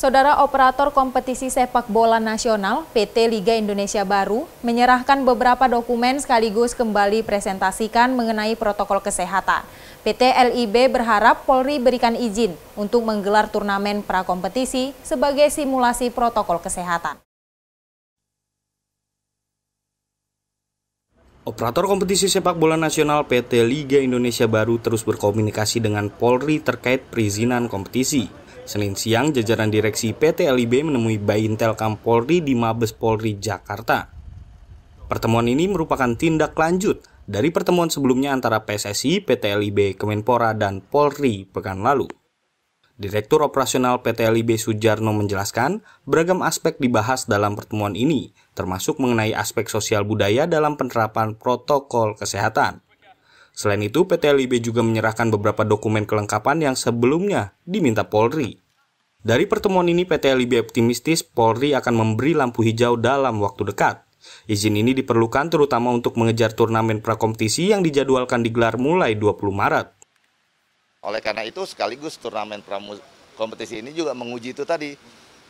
Saudara operator kompetisi sepak bola nasional PT Liga Indonesia Baru menyerahkan beberapa dokumen sekaligus kembali presentasikan mengenai protokol kesehatan. PT LIB berharap Polri berikan izin untuk menggelar turnamen prakompetisi sebagai simulasi protokol kesehatan. Operator kompetisi sepak bola nasional PT Liga Indonesia Baru terus berkomunikasi dengan Polri terkait perizinan kompetisi. Senin siang, jajaran direksi PT LIB menemui Baintel Kampolri di Mabes Polri, Jakarta. Pertemuan ini merupakan tindak lanjut dari pertemuan sebelumnya antara PSSI, PT LIB, Kemenpora, dan Polri pekan lalu. Direktur Operasional PT LIB Sujarno menjelaskan, beragam aspek dibahas dalam pertemuan ini, termasuk mengenai aspek sosial budaya dalam penerapan protokol kesehatan. Selain itu, PT LIB juga menyerahkan beberapa dokumen kelengkapan yang sebelumnya diminta Polri. Dari pertemuan ini, PT LIB optimistis Polri akan memberi lampu hijau dalam waktu dekat. Izin ini diperlukan terutama untuk mengejar turnamen prakompetisi yang dijadwalkan digelar mulai 20 Maret. Oleh karena itu, sekaligus turnamen prakompetisi ini juga menguji itu tadi,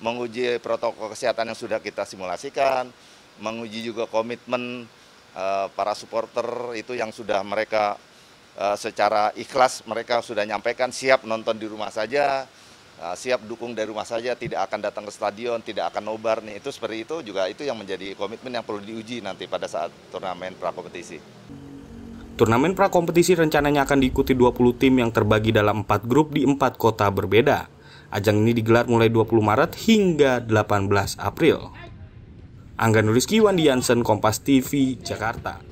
menguji protokol kesehatan yang sudah kita simulasikan, menguji juga komitmen Eh, para supporter itu yang sudah mereka eh, secara ikhlas mereka sudah nyampaikan siap nonton di rumah saja, eh, siap dukung dari rumah saja, tidak akan datang ke stadion, tidak akan nobar nih. Itu seperti itu juga itu yang menjadi komitmen yang perlu diuji nanti pada saat turnamen prakompetisi. Turnamen prakompetisi rencananya akan diikuti 20 tim yang terbagi dalam 4 grup di 4 kota berbeda. Ajang ini digelar mulai 20 Maret hingga 18 April. Angga Nuris Kiwan Diansen, Kompas TV, Jakarta.